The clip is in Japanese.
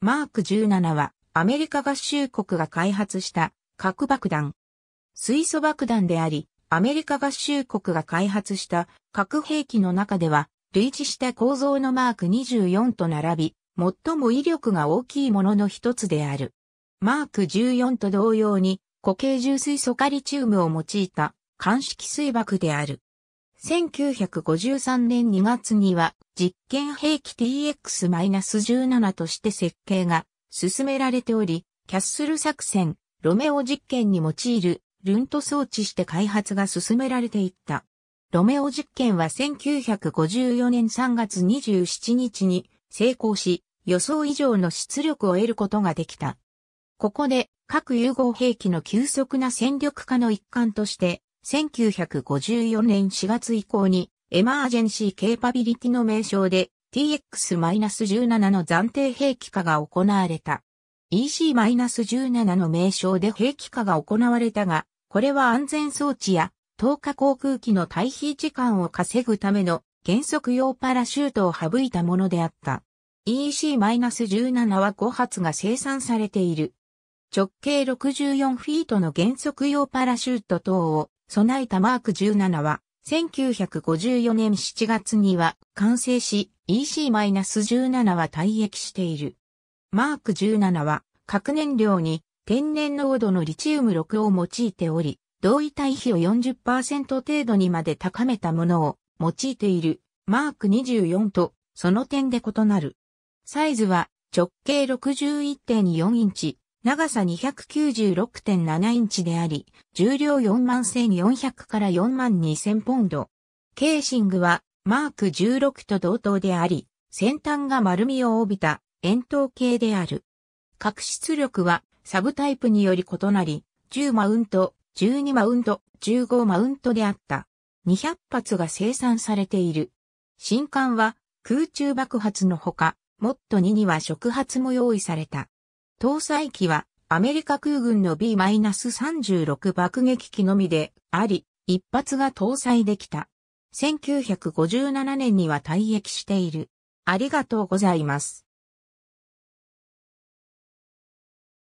マーク17はアメリカ合衆国が開発した核爆弾。水素爆弾であり、アメリカ合衆国が開発した核兵器の中では、類似した構造のマーク24と並び、最も威力が大きいものの一つである。マーク14と同様に、固形重水素カリチウムを用いた、乾式水爆である。1953年2月には実験兵器 TX-17 として設計が進められており、キャッスル作戦、ロメオ実験に用いるルント装置して開発が進められていった。ロメオ実験は1954年3月27日に成功し、予想以上の出力を得ることができた。ここで、各融合兵器の急速な戦力化の一環として、1954年4月以降に、エマージェンシー・ケーパビリティの名称で TX-17 の暫定兵器化が行われた。EC-17 の名称で兵器化が行われたが、これは安全装置や投下航空機の退避時間を稼ぐための原則用パラシュートを省いたものであった。EC-17 は5発が生産されている。直径64フィートの原則用パラシュート等を備えたマーク17は、1954年7月には完成し、EC-17 は退役している。マーク17は、核燃料に天然濃度のリチウム6を用いており、同位体比を40%程度にまで高めたものを用いているマーク24とその点で異なる。サイズは直径61.4インチ、長さ296.7インチであり、重量4万1400から4万2000ポンド。ケーシングはマーク16と同等であり、先端が丸みを帯びた円筒形である。角質力はサブタイプにより異なり、10マウント、12マウント、15マウントであった。200発が生産されている。新艦は空中爆発のほか、モット2には触発も用意された。搭載機はアメリカ空軍の B-36 爆撃機のみであり、一発が搭載できた。1957年には退役している。ありがとうございます。